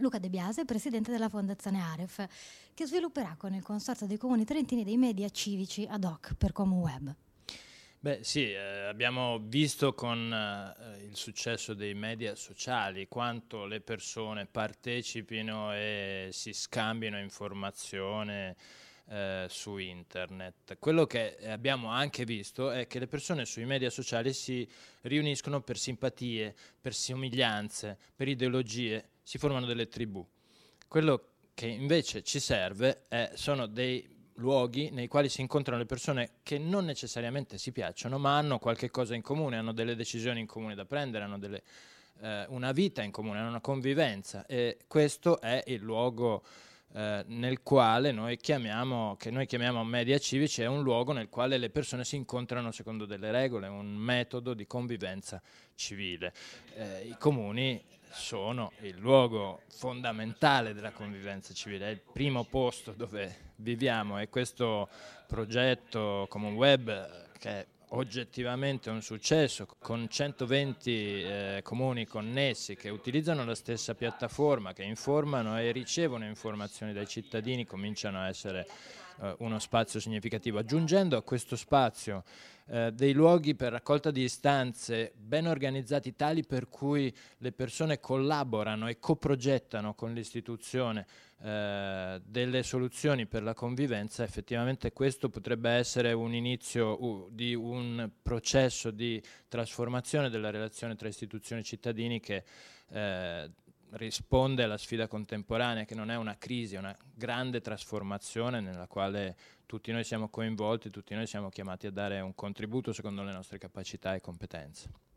Luca De Biase, presidente della Fondazione Aref, che svilupperà con il Consorzio dei Comuni Trentini dei media civici ad hoc per ComuWeb. Beh sì, eh, abbiamo visto con eh, il successo dei media sociali quanto le persone partecipino e si scambino informazione eh, su internet. Quello che abbiamo anche visto è che le persone sui media sociali si riuniscono per simpatie, per somiglianze, per ideologie si formano delle tribù. Quello che invece ci serve è, sono dei luoghi nei quali si incontrano le persone che non necessariamente si piacciono, ma hanno qualche cosa in comune, hanno delle decisioni in comune da prendere, hanno delle, eh, una vita in comune, hanno una convivenza e questo è il luogo eh, nel quale noi chiamiamo, che noi chiamiamo media civici, è un luogo nel quale le persone si incontrano secondo delle regole, un metodo di convivenza civile. Eh, I comuni sono il luogo fondamentale della convivenza civile, è il primo posto dove viviamo e questo progetto Common Web che è oggettivamente un successo con 120 eh, comuni connessi che utilizzano la stessa piattaforma, che informano e ricevono informazioni dai cittadini, cominciano a essere eh, uno spazio significativo. Aggiungendo a questo spazio eh, dei luoghi per raccolta di istanze ben organizzati tali per cui le persone collaborano e coprogettano con l'istituzione eh, delle soluzioni per la convivenza, effettivamente questo potrebbe essere un inizio uh, di un processo di trasformazione della relazione tra istituzioni e cittadini che eh, risponde alla sfida contemporanea, che non è una crisi, è una grande trasformazione nella quale tutti noi siamo coinvolti, tutti noi siamo chiamati a dare un contributo secondo le nostre capacità e competenze.